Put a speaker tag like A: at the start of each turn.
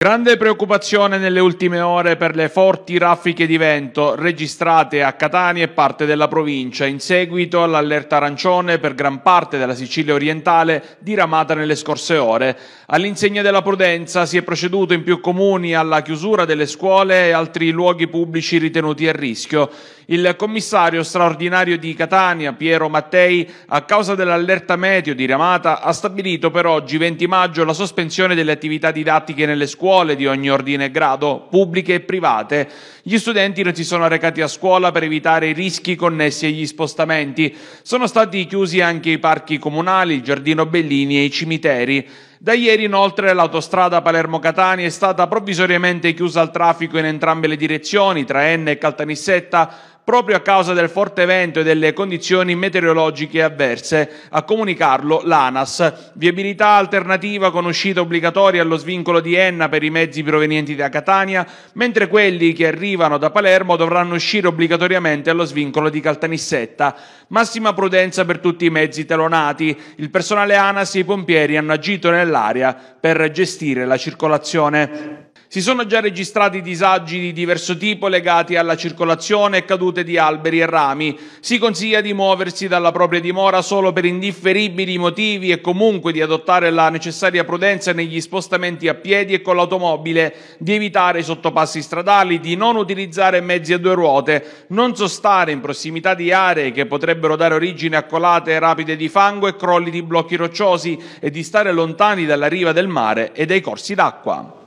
A: Grande preoccupazione nelle ultime ore per le forti raffiche di vento registrate a Catania e parte della provincia in seguito all'allerta arancione per gran parte della Sicilia orientale diramata nelle scorse ore. All'insegna della prudenza si è proceduto in più comuni alla chiusura delle scuole e altri luoghi pubblici ritenuti a rischio. Il commissario straordinario di Catania, Piero Mattei, a causa dell'allerta meteo diramata, ha stabilito per oggi 20 maggio la sospensione delle attività didattiche nelle scuole scuole di ogni ordine e grado, pubbliche e private, gli studenti non si sono recati a scuola per evitare i rischi connessi agli spostamenti. Sono stati chiusi anche i parchi comunali, il giardino Bellini e i cimiteri. Da ieri inoltre l'autostrada palermo catani è stata provvisoriamente chiusa al traffico in entrambe le direzioni, tra Enne e Caltanissetta, proprio a causa del forte vento e delle condizioni meteorologiche avverse. A comunicarlo l'ANAS. Viabilità alternativa con uscita obbligatoria allo svincolo di Enna per i mezzi provenienti da Catania, mentre quelli che arrivano da Palermo dovranno uscire obbligatoriamente allo svincolo di Caltanissetta. Massima prudenza per tutti i mezzi telonati. Il personale ANAS e i pompieri hanno agito nell'area per gestire la circolazione. Si sono già registrati disagi di diverso tipo legati alla circolazione e cadute di alberi e rami. Si consiglia di muoversi dalla propria dimora solo per indifferibili motivi e comunque di adottare la necessaria prudenza negli spostamenti a piedi e con l'automobile, di evitare i sottopassi stradali, di non utilizzare mezzi a due ruote, non sostare in prossimità di aree che potrebbero dare origine a colate rapide di fango e crolli di blocchi rocciosi e di stare lontani dalla riva del mare e dai corsi d'acqua.